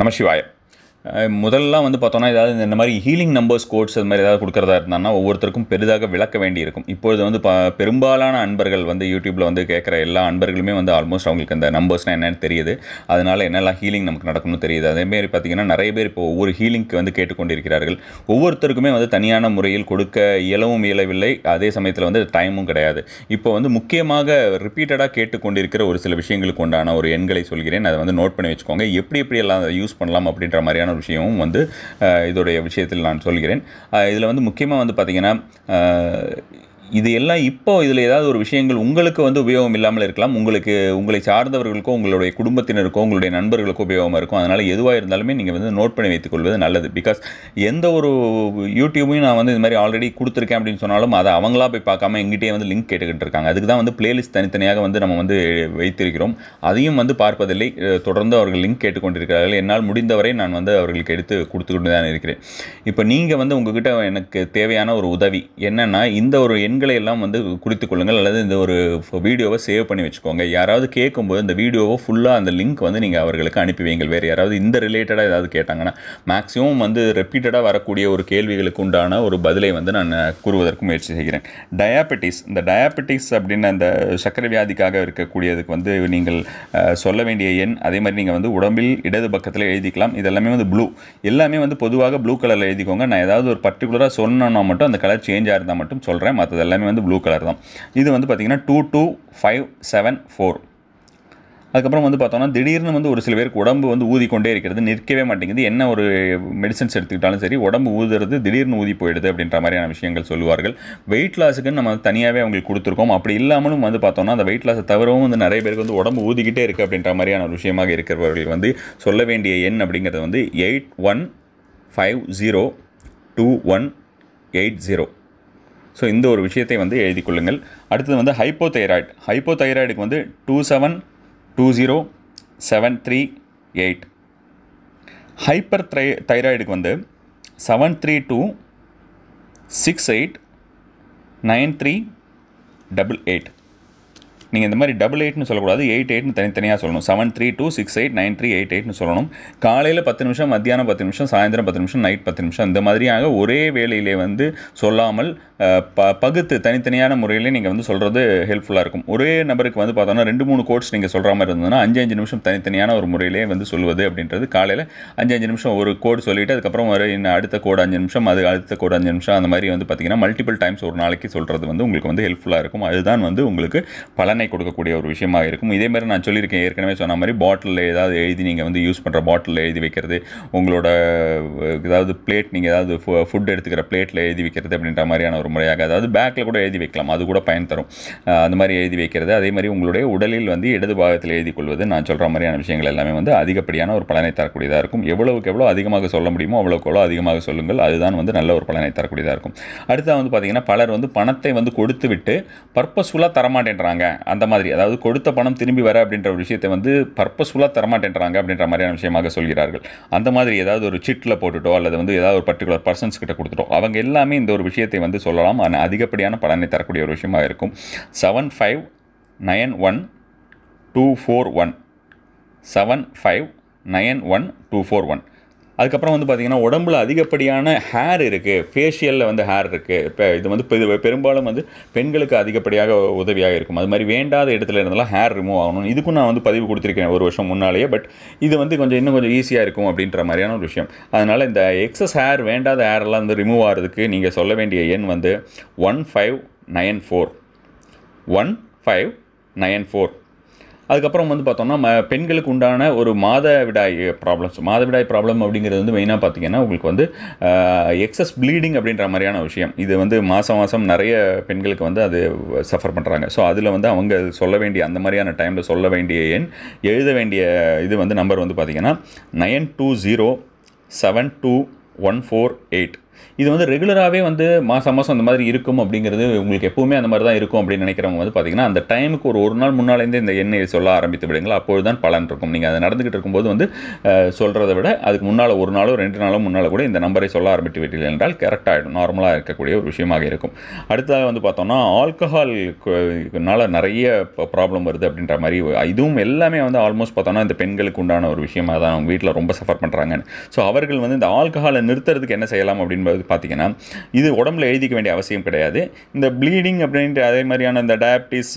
நம சிவாய முதல்லாம் வந்து பார்த்தோன்னா ஏதாவது இந்த மாதிரி ஹீலிங் நம்பர்ஸ் கோட்ஸ் அது மாதிரி ஏதாவது கொடுக்குறதா இருந்தாங்கன்னா ஒவ்வொருத்தருக்கும் பெரிதாக விளக்க வேண்டியிருக்கும் இப்பொழுது வந்து ப பெரும்பாலான அன்பர்கள் வந்து யூடியூப்பில் வந்து கேட்குற எல்லா அன்பர்களுமே வந்து ஆல்மோஸ்ட் அவங்களுக்கு அந்த நம்பர்ஸ்னால் என்னென்னு தெரியுது அதனால் என்னெல்லாம் ஹீலிங் நமக்கு நடக்கணும்னு தெரியுது அதேமாரி பார்த்திங்கன்னா நிறைய பேர் இப்போ ஒவ்வொரு ஹீலிங்க்கு வந்து கேட்டுக்கொண்டிருக்கிறார்கள் ஒவ்வொருத்தருக்குமே வந்து தனியான முறையில் கொடுக்க இயலவும் இயலவில்லை அதே சமயத்தில் வந்து டைமும் கிடையாது இப்போ வந்து முக்கியமாக ரிப்பீட்டடாக கேட்டுக்கொண்டிருக்கிற ஒரு சில விஷயங்களுக்கு உண்டான ஒரு எண்களை சொல்கிறேன் அதை வந்து நோட் பண்ணி வச்சுக்கோங்க எப்படி எப்படி எல்லாம் அதை யூஸ் பண்ணலாம் அப்படின்ற மாதிரியான விஷயமும் வந்து இதோடைய விஷயத்தில் நான் சொல்கிறேன் இதில் வந்து முக்கியமாக வந்து பார்த்திங்கன்னா இது எல்லாம் இப்போ இதில் ஏதாவது ஒரு விஷயங்கள் உங்களுக்கு வந்து உபயோகம் இல்லாமல் இருக்கலாம் உங்களுக்கு உங்களை சார்ந்தவர்களுக்கோ உங்களுடைய குடும்பத்தினருக்கோ உங்களுடைய நண்பர்களுக்கோ உபயோகமாக இருக்கும் அதனால் எதுவாக இருந்தாலுமே நீங்கள் வந்து நோட் பண்ணி வைத்துக்கொள்வது நல்லது பிகாஸ் எந்த ஒரு யூடியூபையும் நான் வந்து இது மாதிரி ஆல்ரெடி கொடுத்துருக்கேன் அப்படின்னு சொன்னாலும் அதை அவங்களா போய் பார்க்காம எங்கிட்டே வந்து லிங்க் கேட்டுக்கிட்டு இருக்காங்க அதுக்கு தான் வந்து பிளேலிஸ்ட் தனித்தனியாக வந்து நம்ம வந்து வைத்திருக்கிறோம் அதையும் வந்து பார்ப்பதில்லை தொடர்ந்து அவர்கள் லிங்க் கேட்டுக்கொண்டிருக்கிறார்கள் என்னால் முடிந்தவரை நான் வந்து அவர்களுக்கு எடுத்து கொடுத்துக்கிட்டு தான் இருக்கிறேன் இப்போ நீங்கள் வந்து உங்ககிட்ட எனக்கு தேவையான ஒரு உதவி என்னென்னா இந்த ஒரு எண் எண்களை எல்லாம் வந்து குறித்து கொள்ளுங்கள் அல்லது இந்த ஒரு வீடியோவை சேவ் பண்ணி வச்சுக்கோங்க யாராவது கேட்கும்போது இந்த வீடியோவை ஃபுல்லாக அந்த லிங்க் வந்து நீங்கள் அவர்களுக்கு அனுப்பி வைங்கள் வேறு யாராவது இந்த ரிலேட்டடாக ஏதாவது கேட்டாங்கன்னா மேக்ஸிமம் வந்து ரெப்பீட்டடாக வரக்கூடிய ஒரு கேள்விகளுக்கு உண்டான ஒரு பதிலை வந்து நான் கூறுவதற்கு முயற்சி செய்கிறேன் டயாபெட்டிஸ் இந்த டயாபெட்டிஸ் அப்படின்னு அந்த சர்க்கரை வியாதிக்காக இருக்கக்கூடியதுக்கு வந்து நீங்கள் சொல்ல வேண்டிய எண் அதே மாதிரி நீங்கள் வந்து உடம்பில் இடது பக்கத்தில் எழுதிக்கலாம் இதெல்லாமே வந்து ப்ளூ எல்லாமே வந்து பொதுவாக ப்ளூ கலரில் எழுதிக்கோங்க நான் ஏதாவது ஒரு பர்டிகுலராக சொன்னோன்னா மட்டும் அந்த கலர் சேஞ்ச் ஆகிருந்தால் மட்டும் சொல்கிறேன் மற்றதெல்லாம் எல்லாமே வந்து ப்ளூ கலர் தான் இது வந்து பார்த்திங்கன்னா two two five seven four அதுக்கப்புறம் வந்து பார்த்தோம்னா திடீர்னு வந்து ஒரு சில பேருக்கு உடம்பு வந்து ஊதிக்கொண்டே இருக்கிறது நிற்கவே மாட்டேங்குது என்ன ஒரு மெடிசன்ஸ் எடுத்துக்கிட்டாலும் சரி உடம்பு ஊதுறது திடீர்னு ஊதி போயிடுது அப்படின்ற மாதிரியான விஷயங்கள் சொல்லுவார்கள் வெயிட் லாஸுக்குன்னு நம்ம தனியாகவே அவங்களுக்கு கொடுத்துருக்கோம் அப்படி இல்லாமலும் வந்து பார்த்தோம்னா அந்த வெயிட் லாஸை தவிரவும் வந்து நிறைய பேருக்கு வந்து உடம்பு ஊதிக்கிட்டே இருக்குது அப்படின்ற மாதிரியான ஒரு விஷயமாக இருக்கிறவர்கள் வந்து சொல்ல வேண்டிய எண் அப்படிங்கிறது வந்து eight one five zero two one eight zero so இந்த ஒரு விஷயத்தை வந்து எழுதி கொள்ளுங்கள் அடுத்தது வந்து ஹைப்போதைராய்டு ஹைப்போதைராய்டுக்கு வந்து two seven two zero seven three eight hyper த்ரை தைராய்டுக்கு வந்து seven three two six eight nine three double eight நீங்கள் இந்த மாதிரி டபுள் எயிட்னு சொல்லக்கூடாது எயிட் எயிட்னு தனித்தனியாக சொல்லணும் seven three two six eight nine three eight எயிட்னு சொல்லணும் காலையில் பத்து நிமிஷம் மத்தியானம் பத்து நிமிஷம் சாயந்தரம் பத்து நிமிஷம் நைட் பத்து நிமிஷம் இந்த மாதிரியாக ஒரே வேலையிலே வந்து சொல்லாமல் ப பகுத்து தனித்தனியான முறையிலே நீங்கள் வந்து சொல்கிறது ஹெல்ப்ஃபுல்லாக இருக்கும் ஒரே நபருக்கு வந்து பார்த்தோன்னா ரெண்டு மூணு கோட்ஸ் நீங்கள் சொல்கிற மாதிரி இருந்ததுன்னா அஞ்சு அஞ்சு நிமிஷம் தனித்தனியான ஒரு முறையிலே வந்து சொல்லுவது அப்படின்றது காலையில் அஞ்சு அஞ்சு நிமிஷம் ஒரு கோடு சொல்லிவிட்டு அதுக்கப்புறம் ஒரு அடுத்த கோடு அஞ்சு நிமிஷம் அது அடுத்த கோடு அஞ்சு நிமிஷம் அந்த மாதிரி வந்து பார்த்திங்கன்னா மல்டிபிள் டைம்ஸ் ஒரு நாளைக்கு சொல்கிறது வந்து உங்களுக்கு வந்து ஹெல்ப்ஃபுல்லாக இருக்கும் அதுதான் வந்து உங்களுக்கு பலனை வேதனை கொடுக்கக்கூடிய ஒரு விஷயமா இருக்கும் இதே மாதிரி நான் சொல்லியிருக்கேன் ஏற்கனவே சொன்ன மாதிரி பாட்டிலில் ஏதாவது எழுதி நீங்கள் வந்து யூஸ் பண்ணுற பாட்டிலில் எழுதி வைக்கிறது உங்களோட ஏதாவது பிளேட் நீங்கள் ஏதாவது ஃபுட் எடுத்துக்கிற பிளேட்டில் எழுதி வைக்கிறது அப்படின்ற மாதிரியான ஒரு முறையாக அதாவது பேக்கில் கூட எழுதி வைக்கலாம் அது கூட பயன் தரும் அந்த மாதிரி எழுதி வைக்கிறது அதே மாதிரி உங்களுடைய உடலில் வந்து இடது பாகத்தில் எழுதி கொள்வது நான் சொல்கிற மாதிரியான விஷயங்கள் எல்லாமே வந்து அதிகப்படியான ஒரு பலனை தரக்கூடியதாக இருக்கும் எவ்வளவுக்கு எவ்வளோ அதிகமாக சொல்ல முடியுமோ அவ்வளோக்கு எவ்வளோ அதிகமாக சொல்லுங்கள் அதுதான் வந்து நல்ல ஒரு பலனை தரக்கூடியதாக இருக்கும் அடுத்தது வந்து பார்த்திங்கன்னா பலர் வந்து பணத்தை வந்து கொடுத்து விட்டு பர்பஸ்ஃபுல்லாக தரமாட்டேன்றாங்க அந்த மாதிரி அதாவது கொடுத்த பணம் திரும்பி வர அப்படின்ற ஒரு விஷயத்தை வந்து பர்பஸ்ஃபுல்லாக தரமாட்டேன்றாங்க அப்படின்ற மாதிரியான விஷயமாக சொல்கிறார்கள் அந்த மாதிரி ஏதாவது ஒரு சிட்டில் போட்டுட்டோ அல்லது வந்து ஏதாவது ஒரு பர்டிகுலர் பர்சன்ஸ் கிட்ட கொடுத்துட்டோ அவங்க எல்லாமே இந்த ஒரு விஷயத்தை வந்து சொல்லலாம் ஆனால் அதிகப்படியான பலனை தரக்கூடிய ஒரு விஷயமாக இருக்கும் seven five nine one two four one seven five nine one two four one அதுக்கப்புறம் வந்து பார்த்திங்கன்னா உடம்புல அதிகப்படியான ஹேர் இருக்குது ஃபேஷியலில் வந்து ஹேர் இருக்குது இப்போ இது வந்து பெரும்பாலும் வந்து பெண்களுக்கு அதிகப்படியாக உதவியாக இருக்கும் அது மாதிரி வேண்டாத இடத்துல இருந்தாலும் ஹேர் ரிமூவ் ஆகணும் இதுக்கும் நான் வந்து பதிவு கொடுத்துருக்கேன் ஒரு வருஷம் முன்னாலேயே பட் இது வந்து கொஞ்சம் இன்னும் கொஞ்சம் ஈஸியாக இருக்கும் அப்படின்ற மாதிரியான ஒரு விஷயம் அதனால் இந்த எக்ஸஸ் ஹேர் வேண்டாத ஹேரெல்லாம் வந்து ரிமூவ் ஆகிறதுக்கு நீங்கள் சொல்ல வேண்டிய எண் வந்து one five nine four one five nine four அதுக்கப்புறம் வந்து பார்த்தோம்னா ம பெண்களுக்கு உண்டான ஒரு மாதவிடாய் ப்ராப்ளம்ஸ் மாதவிடாய் ப்ராப்ளம் அப்படிங்கிறது வந்து மெயினாக பார்த்தீங்கன்னா உங்களுக்கு வந்து எக்ஸஸ் ப்ளீடிங் அப்படின்ற மாதிரியான விஷயம் இது வந்து மாதம் மாதம் நிறைய பெண்களுக்கு வந்து அது சஃபர் பண்ணுறாங்க ஸோ அதில் வந்து அவங்க சொல்ல வேண்டிய அந்த மாதிரியான டைமில் சொல்ல வேண்டிய எண் எழுத வேண்டிய இது வந்து நம்பர் வந்து பார்த்திங்கன்னா nine two zero seven two one four eight இது வந்து ரெகுலராகவே வந்து மாதம் மாதம் அந்த மாதிரி இருக்கும் அப்படிங்கிறது உங்களுக்கு எப்போவுமே அந்த மாதிரி தான் இருக்கும் அப்படின்னு நினைக்கிறவங்க வந்து பார்த்திங்கன்னா அந்த டைமுக்கு ஒரு ஒரு நாள் முன்னாலேருந்தே இந்த எண்ணெயை சொல்ல ஆரம்பித்து விடுங்களா அப்போது தான் பலன் இருக்கும் நீங்கள் அதை நடந்துகிட்டு இருக்கும்போது வந்து சொல்கிறத விட அதுக்கு முன்னால் ஒரு நாளோ ரெண்டு நாளோ முன்னால் கூட இந்த நம்பரை சொல்ல ஆரம்பித்து விட்டீர்கள் என்றால் கரெக்டாக ஆகிடும் நார்மலாக இருக்கக்கூடிய ஒரு விஷயமாக இருக்கும் அடுத்ததாக வந்து பார்த்தோம்னா ஆல்கஹால் நிறைய ப்ராப்ளம் வருது அப்படின்ற மாதிரி இதுவும் எல்லாமே வந்து ஆல்மோஸ்ட் பார்த்தோம்னா இந்த பெண்களுக்கு உண்டான ஒரு விஷயமாக தான் அவங்க வீட்டில் ரொம்ப சஃபர் பண்ணுறாங்கன்னு ஸோ அவர்கள் வந்து இந்த ஆல்கஹாலை நிறுத்துறதுக்கு என்ன செய்யலாம் அப்படின்னு என்பது பார்த்திங்கன்னா இது உடம்புல எழுதிக்க வேண்டிய அவசியம் கிடையாது இந்த ப்ளீடிங் அப்படின்ட்டு அதே மாதிரியான இந்த டயபிட்டிஸ்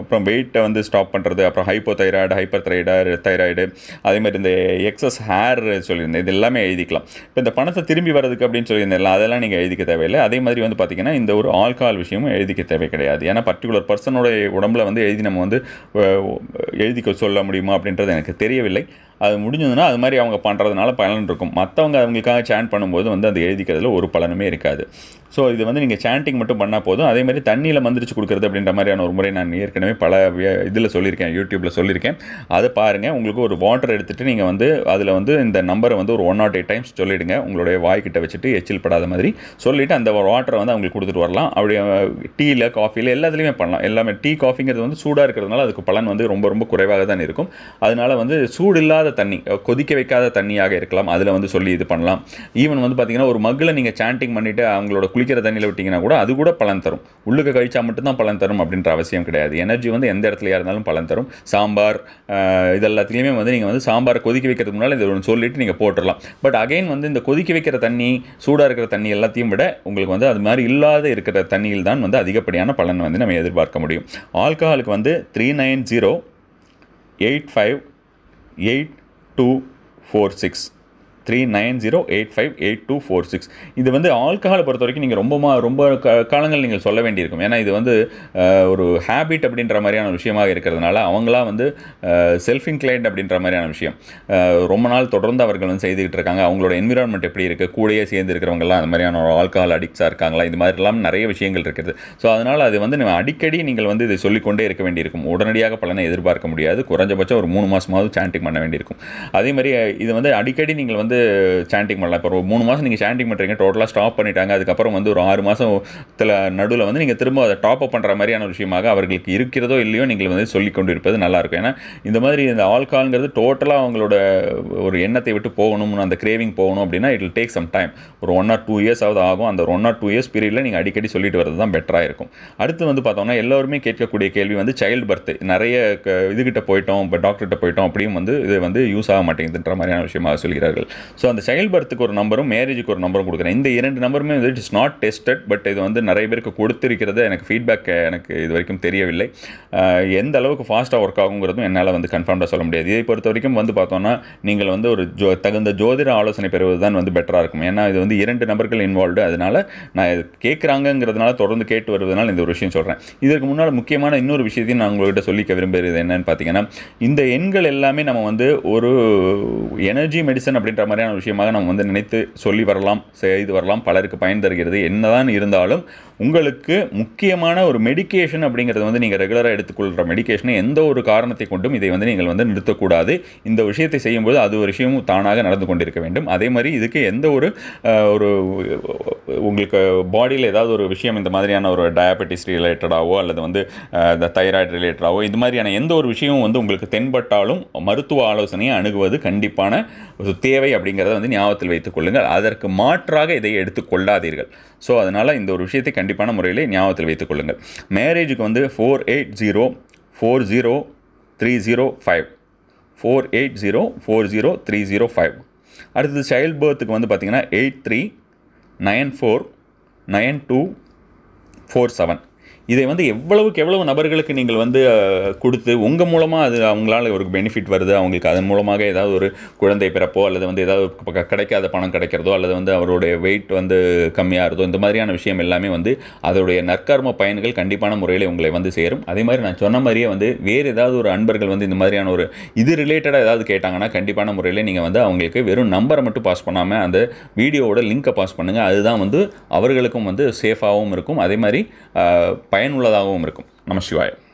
அப்புறம் வெயிட்டை வந்து ஸ்டாப் பண்ணுறது அப்புறம் hypothyroid hyperthyroid thyroid அதே மாதிரி இந்த எக்ஸஸ் ஹேர் சொல்லியிருந்தேன் இது எல்லாமே எழுதிக்கலாம் இப்போ இந்த பணத்தை திரும்பி வரதுக்கு அப்படின்னு சொல்லியிருந்தேன் அதெல்லாம் நீங்கள் எழுதிக்க தேவையில்லை அதே மாதிரி வந்து பார்த்திங்கன்னா இந்த ஒரு ஆல்கஹால் விஷயமும் எழுதிக்க தேவை கிடையாது ஏன்னா பர்டிகுலர் பர்சனோட உடம்புல வந்து எழுதி நம்ம வந்து எழுதிக்க சொல்ல முடியுமா அப்படின்றது எனக்கு தெரியவில்லை அது முடிஞ்சதுன்னா அது மாதிரி அவங்க பண்ணுறதுனால பலன் இருக்கும் மற்றவங்க அவங்களுக்காக சேன் பண்ணும்போது வந்து அந்த எழுதிக்கிறது பண்ணுறதுல ஒரு பலனுமே இருக்காது ஸோ இது வந்து நீங்கள் சாண்டிங் மட்டும் பண்ணால் போதும் அதே மாதிரி தண்ணியில் மந்திரிச்சு கொடுக்குறது அப்படின்ற மாதிரியான ஒரு முறை நான் ஏற்கனவே பல இதில் சொல்லியிருக்கேன் யூடியூப்பில் சொல்லியிருக்கேன் அதை பாருங்கள் உங்களுக்கு ஒரு வாட்டர் எடுத்துகிட்டு நீங்கள் வந்து அதில் வந்து இந்த நம்பரை வந்து ஒரு ஒன் நாட் எயிட் டைம்ஸ் சொல்லிவிடுங்க உங்களுடைய வாய்க்கிட்ட வச்சுட்டு எச்சில் படாத மாதிரி சொல்லிவிட்டு அந்த வாட்டரை வந்து அவங்களுக்கு கொடுத்துட்டு வரலாம் அப்படி டீயில் காஃபியில் எல்லாத்துலேயுமே பண்ணலாம் எல்லாமே டீ காஃபிங்கிறது வந்து சூடாக இருக்கிறதுனால அதுக்கு பலன் வந்து ரொம்ப ரொம்ப குறைவாக தான் இருக்கும் அதனால் வந்து சூடு இல்லாத தண்ணி கொதிக்க வைக்காத தண்ணியாக இருக்கலாம் அதில் வந்து சொல்லி இது பண்ணலாம் ஈவன் வந்து பார்த்திங்கன்னா ஒரு மகிழ நீங்கள் சாண்டிங் பண்ணிவிட்டு அவங்களோட குளிக்கிற தண்ணியில் விட்டிங்கன்னா கூட அது கூட பலன் தரும் உள்ளுக்கு கழிச்சா மட்டும்தான் பலன் தரும் அப்படின்ற அவசியம் கிடையாது எனர்ஜி வந்து எந்த இடத்துலையாக இருந்தாலும் பலன் தரும் சாம்பார் இது எல்லாத்துலேயுமே வந்து நீங்கள் வந்து சாம்பார் கொதிக்க வைக்கிறதுக்கு முன்னால் இதை சொல்லிவிட்டு நீங்கள் போட்டுடலாம் பட் அகைன் வந்து இந்த கொதிக்க வைக்கிற தண்ணி சூடாக இருக்கிற தண்ணி எல்லாத்தையும் விட உங்களுக்கு வந்து அது மாதிரி இல்லாத இருக்கிற தண்ணியில் தான் வந்து அதிகப்படியான பலன் வந்து நம்ம எதிர்பார்க்க முடியும் ஆல்கஹாலுக்கு வந்து three nine zero eight five eight two four six three nine zero eight five eight two four six இது வந்து ஆல்கஹாலை பொறுத்த வரைக்கும் நீங்கள் ரொம்ப ரொம்ப காலங்கள் நீங்கள் சொல்ல வேண்டியிருக்கும் ஏன்னா இது வந்து ஒரு ஹேபிட் அப்படின்ற மாதிரியான விஷயமாக இருக்கிறதுனால அவங்களாம் வந்து செல்ஃப் இன்க்ளைன்ட் அப்படின்ற மாதிரியான விஷயம் ரொம்ப நாள் தொடர்ந்து அவர்கள் வந்து செய்துக்கிட்டு இருக்காங்க அவங்களோட என்விரான்மெண்ட் எப்படி இருக்குது கூடயே சேர்ந்து இருக்கிறவங்கலாம் அந்த மாதிரியான ஆல்கஹால் அடிக்ட்ஸாக இருக்காங்களா இது மாதிரிலாம் நிறைய விஷயங்கள் இருக்குது ஸோ அதனால் அது வந்து நம்ம அடிக்கடி நீங்கள் வந்து இதை சொல்லிக்கொண்டே இருக்க வேண்டியிருக்கும் உடனடியாக பலனை எதிர்பார்க்க முடியாது குறைஞ்சபட்சம் ஒரு மூணு மாதமாவது சாண்டிங் பண்ண வேண்டியிருக்கும் அதே மாதிரி இது வந்து அடிக்கடி நீங்கள் வந்து வந்து சாண்டிங் பண்ணலாம் இப்போ மூணு மாதம் நீங்கள் சாண்டிங் பண்ணுறீங்க டோட்டலாக ஸ்டாப் பண்ணிட்டாங்க அதுக்கப்புறம் வந்து ஒரு ஆறு மாதத்தில் நடுவில் வந்து நீங்கள் திரும்ப அதை டாப் அப் பண்ணுற மாதிரியான விஷயமாக அவர்களுக்கு இருக்கிறதோ இல்லையோ நீங்கள் வந்து சொல்லி கொண்டு இருப்பது நல்லாயிருக்கும் ஏன்னா இந்த மாதிரி இந்த ஆல்கால்ங்கிறது டோட்டலாக அவங்களோட ஒரு எண்ணத்தை விட்டு போகணும்னு அந்த கிரேவிங் போகணும் அப்படின்னா இட் டேக் சம் டைம் ஒரு ஒன் ஆர் டூ இயர்ஸ் ஆகுது ஆகும் அந்த ஒன் ஆர் டூ இயர்ஸ் பீரியடில் நீங்கள் அடிக்கடி சொல்லிட்டு வரது தான் பெட்டராக இருக்கும் அடுத்து வந்து பார்த்தோம்னா எல்லோருமே கேட்கக்கூடிய கேள்வி வந்து சைல்டு பர்த்து நிறைய இதுகிட்ட போயிட்டோம் இப்போ டாக்டர்கிட்ட போயிட்டோம் அப்படியும் வந்து இது வந்து யூஸ் ஆக மாட்டேங்குதுன்ற மாதிரியான விஷயமாக சொல்கிறார்கள் ஸோ அந்த சைல்ட் பர்த்துக்கு ஒரு நம்பரும் மேரேஜுக்கு ஒரு நம்பரும் கொடுக்குறேன் இந்த இரண்டு நம்பருமே வந்து இட்ஸ் நாட் டெஸ்டட் பட் இது வந்து நிறைய பேருக்கு கொடுத்துருக்கிறத எனக்கு ஃபீட்பேக் எனக்கு இது வரைக்கும் தெரியவில்லை எந்த அளவுக்கு ஃபாஸ்ட்டாக ஒர்க் ஆகுங்கிறதும் என்னால் வந்து கன்ஃபார்ம்டாக சொல்ல முடியாது இதை பொறுத்த வரைக்கும் வந்து பார்த்தோன்னா நீங்கள் வந்து ஒரு ஜோ தகுந்த ஜோதிட ஆலோசனை பெறுவது தான் வந்து பெட்டராக இருக்கும் ஏன்னா இது வந்து இரண்டு நபர்கள் இன்வால்வ்டு அதனால் நான் இது கேட்குறாங்கங்கிறதுனால தொடர்ந்து கேட்டு வருவதனால இந்த ஒரு விஷயம் சொல்கிறேன் இதற்கு முன்னால் முக்கியமான இன்னொரு விஷயத்தையும் நான் உங்கள்கிட்ட சொல்லிக்க விரும்புகிறது என்னென்னு பார்த்தீங்கன்னா இந்த எண்கள் எல்லாமே நம்ம வந்து ஒரு எனர்ஜி மெடிசன் அப்படின்ற மாதிரியான விஷயமாக நம்ம வந்து நினைத்து சொல்லி வரலாம் செய்து வரலாம் பலருக்கு பயன் தருகிறது என்னதான் இருந்தாலும் உங்களுக்கு முக்கியமான ஒரு மெடிக்கேஷன் அப்படிங்கிறது வந்து நீங்கள் ரெகுலராக எடுத்துக்கொள்கிற மெடிக்கேஷனை எந்த ஒரு காரணத்தை கொண்டும் இதை வந்து நீங்கள் வந்து நிறுத்தக்கூடாது இந்த விஷயத்தை செய்யும்போது அது ஒரு விஷயமும் தானாக நடந்து கொண்டிருக்க வேண்டும் அதே மாதிரி இதுக்கு எந்த ஒரு ஒரு உங்களுக்கு பாடியில் ஏதாவது ஒரு விஷயம் இந்த மாதிரியான ஒரு டயபெட்டிஸ் ரிலேட்டடாகவோ அல்லது வந்து இந்த தைராய்டு ரிலேட்டடாகவோ இது மாதிரியான எந்த ஒரு விஷயமும் வந்து உங்களுக்கு தென்பட்டாலும் மருத்துவ ஆலோசனையை அணுகுவது கண்டிப்பான ஒரு தேவை அப்படிங்கிறத வந்து ஞாபகத்தில் வைத்துக் கொள்ளுங்கள் அதற்கு மாற்றாக இதை எடுத்துக் கொள்ளாதீர்கள் ஸோ அதனால் இந்த ஒரு விஷயத்தை கண்டிப்பான முறையில் ஞாபகத்தில் வைத்துக் கொள்ளுங்கள் மேரேஜுக்கு வந்து four eight zero four zero three zero five four eight zero four zero three zero five அடுத்தது சைல்ட் பர்த்துக்கு வந்து பார்த்திங்கன்னா eight three nine four nine two four seven இதை வந்து எவ்வளவுக்கு எவ்வளவு நபர்களுக்கு நீங்கள் வந்து கொடுத்து உங்கள் மூலமாக அது அவங்களால ஒரு பெனிஃபிட் வருது அவங்களுக்கு அதன் மூலமாக ஏதாவது ஒரு குழந்தை பிறப்போ அல்லது வந்து ஏதாவது கிடைக்காத பணம் கிடைக்கிறதோ அல்லது வந்து அவருடைய வெயிட் வந்து கம்மியாகிறதோ இந்த மாதிரியான விஷயம் எல்லாமே வந்து அதோடைய நற்கர்ம பயன்கள் கண்டிப்பான முறையில் உங்களை வந்து சேரும் அதே மாதிரி நான் சொன்ன மாதிரியே வந்து வேறு ஏதாவது ஒரு அன்பர்கள் வந்து இந்த மாதிரியான ஒரு இது ரிலேட்டடாக ஏதாவது கேட்டாங்கன்னா கண்டிப்பான முறையில் நீங்கள் வந்து அவங்களுக்கு வெறும் நம்பரை மட்டும் பாஸ் பண்ணாமல் அந்த வீடியோவோட லிங்க்கை பாஸ் பண்ணுங்கள் அதுதான் வந்து அவர்களுக்கும் வந்து சேஃபாகவும் இருக்கும் அதே மாதிரி பயனுள்ளதாகவும் இருக்கும் நம்ம சிவாயம்